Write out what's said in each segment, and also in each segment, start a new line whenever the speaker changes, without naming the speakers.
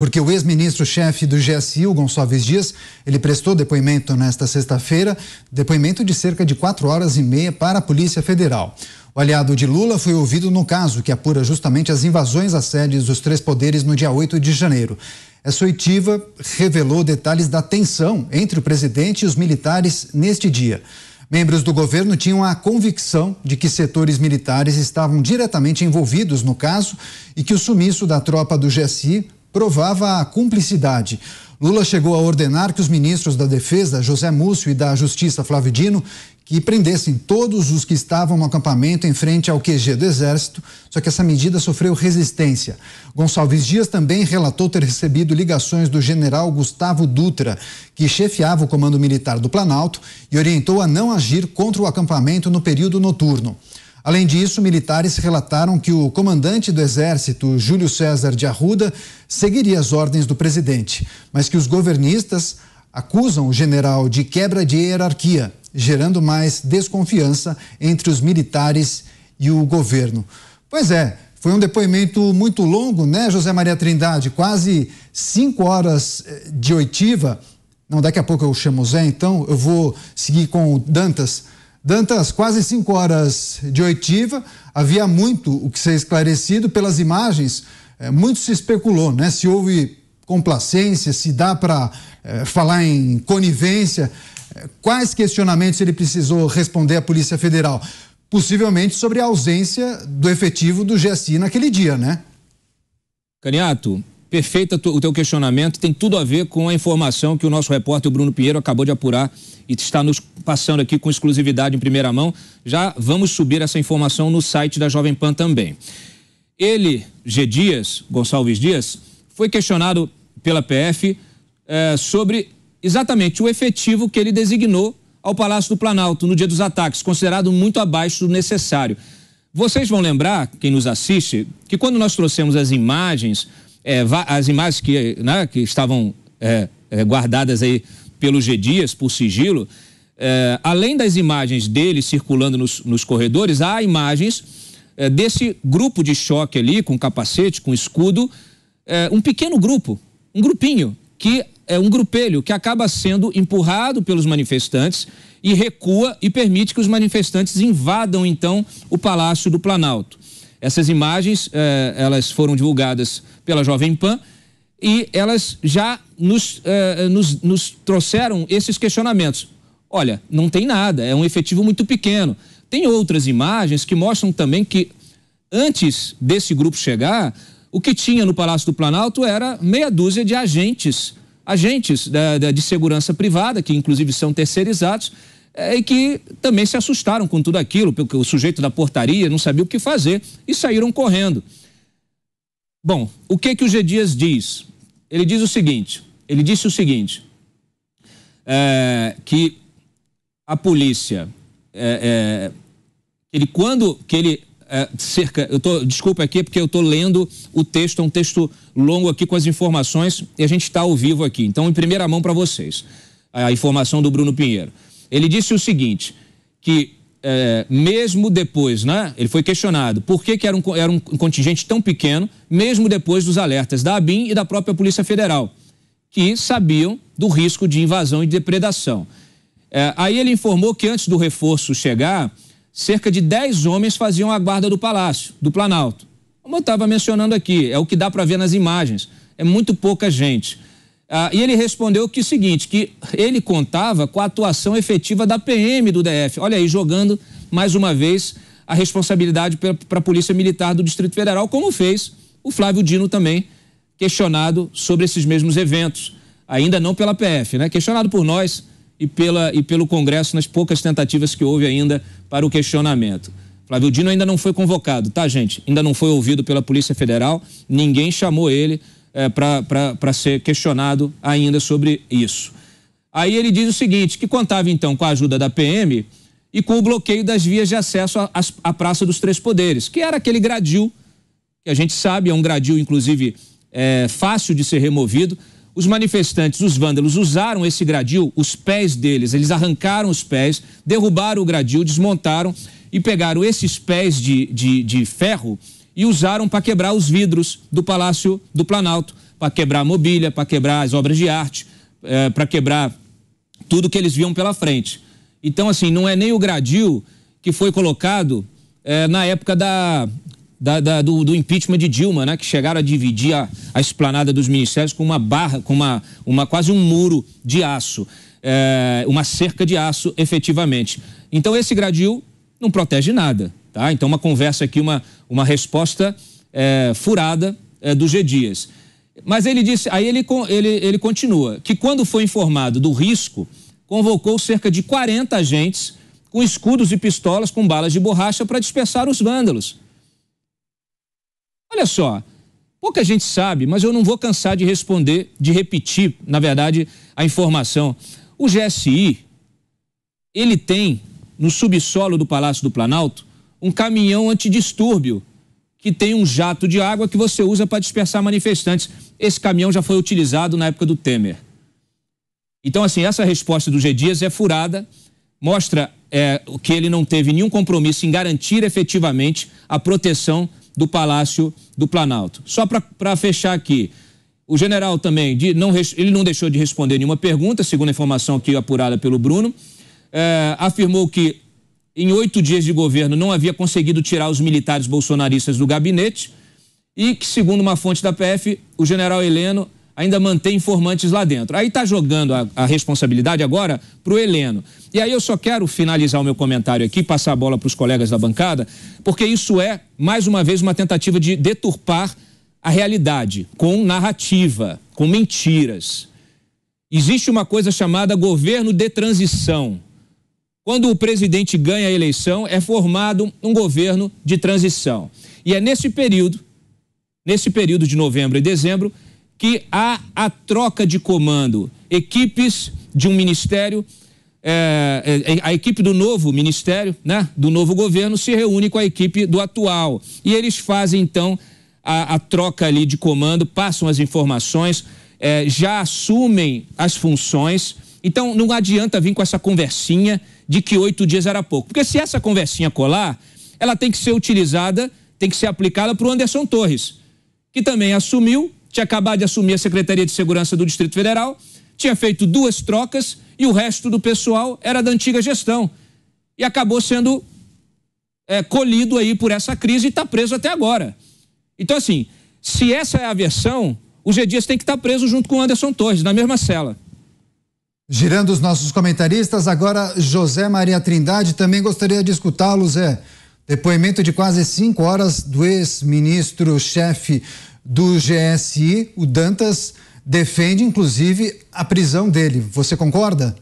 Porque o ex-ministro-chefe do GSI, o Gonçalves Dias, ele prestou depoimento nesta sexta-feira, depoimento de cerca de quatro horas e meia para a Polícia Federal. O aliado de Lula foi ouvido no caso que apura justamente as invasões às sedes dos três poderes no dia 8 de janeiro. Essa oitiva revelou detalhes da tensão entre o presidente e os militares neste dia. Membros do governo tinham a convicção de que setores militares estavam diretamente envolvidos no caso e que o sumiço da tropa do GSI provava a cumplicidade. Lula chegou a ordenar que os ministros da Defesa, José Múcio, e da Justiça, Flávio Dino, que prendessem todos os que estavam no acampamento em frente ao QG do Exército, só que essa medida sofreu resistência. Gonçalves Dias também relatou ter recebido ligações do general Gustavo Dutra, que chefiava o Comando Militar do Planalto e orientou a não agir contra o acampamento no período noturno. Além disso, militares relataram que o comandante do Exército, Júlio César de Arruda, seguiria as ordens do presidente, mas que os governistas acusam o general de quebra de hierarquia, gerando mais desconfiança entre os militares e o governo. Pois é, foi um depoimento muito longo, né, José Maria Trindade? Quase cinco horas eh, de oitiva. Não, daqui a pouco eu chamo o Zé, então eu vou seguir com o Dantas. Dantas, quase cinco horas de oitiva, havia muito o que ser esclarecido pelas imagens. É, muito se especulou, né? Se houve complacência, se dá para é, falar em conivência. É, quais questionamentos ele precisou responder à Polícia Federal? Possivelmente sobre a ausência do efetivo do GSI naquele dia, né?
Caniato, Perfeito o teu questionamento, tem tudo a ver com a informação que o nosso repórter Bruno Pinheiro acabou de apurar e está nos passando aqui com exclusividade em primeira mão. Já vamos subir essa informação no site da Jovem Pan também. Ele, G. Dias, Gonçalves Dias, foi questionado pela PF é, eh, sobre exatamente o efetivo que ele designou ao Palácio do Planalto no dia dos ataques, considerado muito abaixo do necessário. Vocês vão lembrar, quem nos assiste, que quando nós trouxemos as imagens é, as imagens que, né, que estavam é, é guardadas aí pelo G Dias, por sigilo, é, além das imagens dele circulando nos, nos corredores, há imagens é, desse grupo de choque ali, com capacete, com escudo, um pequeno grupo, um grupinho, que é um grupelho que acaba sendo empurrado pelos manifestantes e recua e permite que os manifestantes invadam então o Palácio do Planalto. Essas imagens, eh, elas foram divulgadas pela Jovem Pan e elas já nos, eh, nos, nos trouxeram esses questionamentos. Olha, não tem nada, é um efetivo muito pequeno. Tem outras imagens que mostram também que antes desse grupo chegar, o que tinha no Palácio do Planalto era meia dúzia de agentes, agentes da, da, de segurança privada, que inclusive são terceirizados, é, que também se assustaram com tudo aquilo, porque o sujeito da portaria não sabia o que fazer e saíram correndo. Bom, o que que o G. Dias diz? Ele diz o seguinte, ele disse o seguinte, é, que a polícia, é, é, ele quando, que ele é, cerca, eu tô, desculpa aqui porque eu estou lendo o texto, é um texto longo aqui com as informações e a gente está ao vivo aqui, então em primeira mão para vocês, a informação do Bruno Pinheiro. Ele disse o seguinte, que é, mesmo depois, né? Ele foi questionado por que, que era, um, era um contingente tão pequeno, mesmo depois dos alertas da ABIN e da própria Polícia Federal, que sabiam do risco de invasão e depredação. É, aí ele informou que antes do reforço chegar, cerca de 10 homens faziam a guarda do Palácio, do Planalto. Como eu estava mencionando aqui, é o que dá para ver nas imagens. É muito pouca gente. Ah, e ele respondeu que o seguinte, que ele contava com a atuação efetiva da PM do DF. Olha aí, jogando mais uma vez a responsabilidade para a Polícia Militar do Distrito Federal, como fez o Flávio Dino também, questionado sobre esses mesmos eventos. Ainda não pela PF, né? Questionado por nós e, pela, e pelo Congresso nas poucas tentativas que houve ainda para o questionamento. Flávio Dino ainda não foi convocado, tá, gente? Ainda não foi ouvido pela Polícia Federal, ninguém chamou ele é, para ser questionado ainda sobre isso. Aí ele diz o seguinte: que contava então com a ajuda da PM e com o bloqueio das vias de acesso à Praça dos Três Poderes, que era aquele gradil, que a gente sabe, é um gradil, inclusive, é, fácil de ser removido. Os manifestantes, os vândalos, usaram esse gradil, os pés deles, eles arrancaram os pés, derrubaram o gradil, desmontaram e pegaram esses pés de, de, de ferro e usaram para quebrar os vidros do Palácio do Planalto, para quebrar a mobília, para quebrar as obras de arte, é, eh, para quebrar tudo que eles viam pela frente. Então, assim, não é nem o gradil que foi colocado é, na época da, da, da, do, do, impeachment de Dilma, né? Que chegaram a dividir a, a, esplanada dos ministérios com uma barra, com uma, uma quase um muro de aço, é, uma cerca de aço, efetivamente. Então esse gradil não protege nada. Tá? Então, uma conversa aqui, uma, uma resposta é, furada é, do G. Dias. Mas ele disse, aí ele, ele, ele continua, que quando foi informado do risco, convocou cerca de 40 agentes com escudos e pistolas com balas de borracha para dispersar os vândalos. Olha só, pouca gente sabe, mas eu não vou cansar de responder, de repetir, na verdade, a informação. O GSI, ele tem no subsolo do Palácio do Planalto um caminhão antidistúrbio que tem um jato de água que você usa para dispersar manifestantes. Esse caminhão já foi utilizado na época do Temer. Então, assim, essa resposta do G. Dias é furada, mostra é, que ele não teve nenhum compromisso em garantir efetivamente a proteção do Palácio do Planalto. Só para fechar aqui, o general também, de, não, ele não deixou de responder nenhuma pergunta, segundo a informação aqui apurada pelo Bruno, é, afirmou que em oito dias de governo não havia conseguido tirar os militares bolsonaristas do gabinete e que, segundo uma fonte da PF, o general Heleno ainda mantém informantes lá dentro. Aí está jogando a, a, responsabilidade agora para o Heleno. E aí eu só quero finalizar o meu comentário aqui, passar a bola para os colegas da bancada, porque isso é, mais uma vez, uma tentativa de deturpar a realidade com narrativa, com mentiras. Existe uma coisa chamada governo de transição. Quando o presidente ganha a eleição, é formado um governo de transição. E é nesse período, nesse período de novembro e dezembro, que há a troca de comando. Equipes de um ministério, é, a equipe do novo ministério, né, do novo governo, se reúne com a equipe do atual. E eles fazem, então, a, a troca ali de comando, passam as informações, é, já assumem as funções então, não adianta vir com essa conversinha de que oito dias era pouco. Porque se essa conversinha colar, ela tem que ser utilizada, tem que ser aplicada para o Anderson Torres, que também assumiu, tinha acabado de assumir a Secretaria de Segurança do Distrito Federal, tinha feito duas trocas e o resto do pessoal era da antiga gestão. E acabou sendo é, colhido aí por essa crise e está preso até agora. Então, assim, se essa é a versão, o G. Dias tem que estar tá preso junto com o Anderson Torres, na mesma cela.
Girando os nossos comentaristas, agora José Maria Trindade, também gostaria de escutá-los, é depoimento de quase cinco horas do ex-ministro-chefe do GSI, o Dantas, defende inclusive a prisão dele. Você concorda?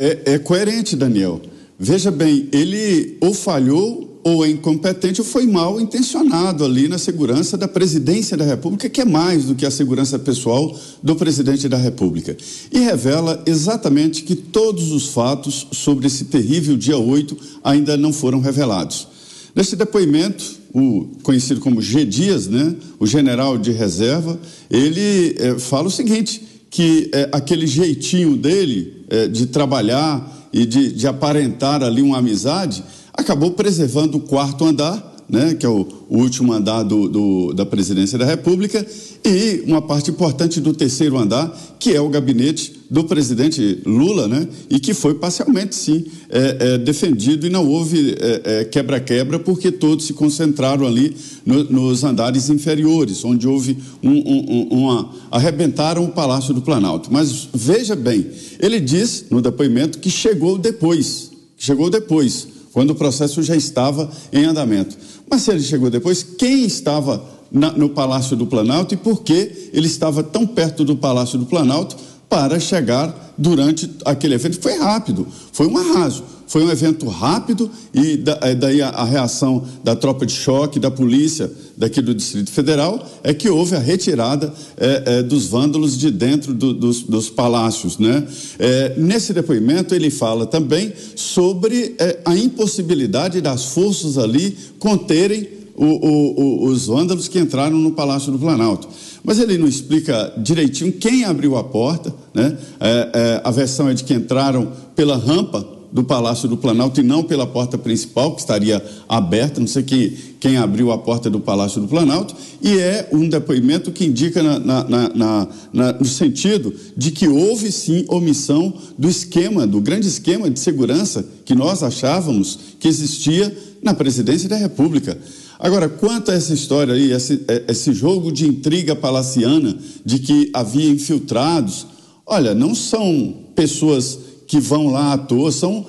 É, é coerente, Daniel. Veja bem, ele ou falhou ou é incompetente ou foi mal intencionado ali na segurança da presidência da República, que é mais do que a segurança pessoal do presidente da República. E revela exatamente que todos os fatos sobre esse terrível dia 8 ainda não foram revelados. Nesse depoimento, o conhecido como G. Dias, né, o general de reserva, ele é, fala o seguinte: que é, aquele jeitinho dele é, de trabalhar e de, de aparentar ali uma amizade, acabou preservando o quarto andar né, que é o, último andar do, do, da presidência da República, e uma parte importante do terceiro andar, que é o gabinete do presidente Lula, né, e que foi parcialmente, sim, é, é, defendido e não houve é, é, quebra-quebra, porque todos se concentraram ali no, nos andares inferiores, onde houve um, um, uma. arrebentaram o Palácio do Planalto. Mas veja bem, ele diz no depoimento que chegou depois, chegou depois quando o processo já estava em andamento. Mas se ele chegou depois, quem estava na, no Palácio do Planalto e por que ele estava tão perto do Palácio do Planalto para chegar durante aquele evento. Foi rápido, foi um arraso. Foi um evento rápido e eh, daí a, reação da tropa de choque, da polícia daqui do Distrito Federal, é que houve a retirada é, é, dos vândalos de dentro do, dos, dos, palácios. Né? É, nesse depoimento, ele fala também sobre a impossibilidade das forças ali conterem o, o, o, os vândalos que entraram no Palácio do Planalto. Mas ele não explica direitinho quem abriu a porta, né? É, é, a versão é de que entraram pela rampa do Palácio do Planalto e não pela porta principal, que estaria aberta, não sei quem abriu a porta do Palácio do Planalto, e é um depoimento que indica na, na, na, no sentido de que houve sim omissão do esquema, do grande esquema de segurança que nós achávamos que existia na presidência da República. Agora, quanto a essa história aí, esse, é, esse jogo de intriga palaciana de que havia infiltrados, olha, não são pessoas que vão lá à toa são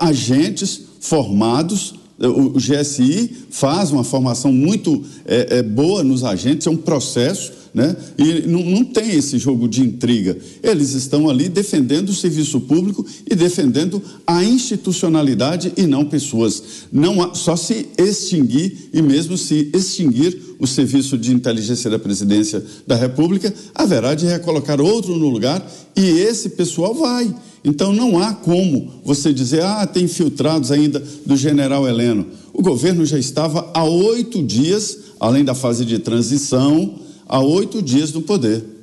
agentes formados. Eh, o GSI faz uma formação muito é, é, boa nos agentes, é um processo, né? E não, não tem esse jogo de intriga. Eles estão ali defendendo o serviço público e defendendo a institucionalidade e não pessoas. Não há, só se extinguir e mesmo se extinguir o serviço de inteligência da presidência da República, haverá de recolocar outro no lugar e esse pessoal vai. Então não há como você dizer, ah, tem infiltrados ainda do general Heleno. O governo já estava há oito dias, além da fase de transição, há oito dias no poder.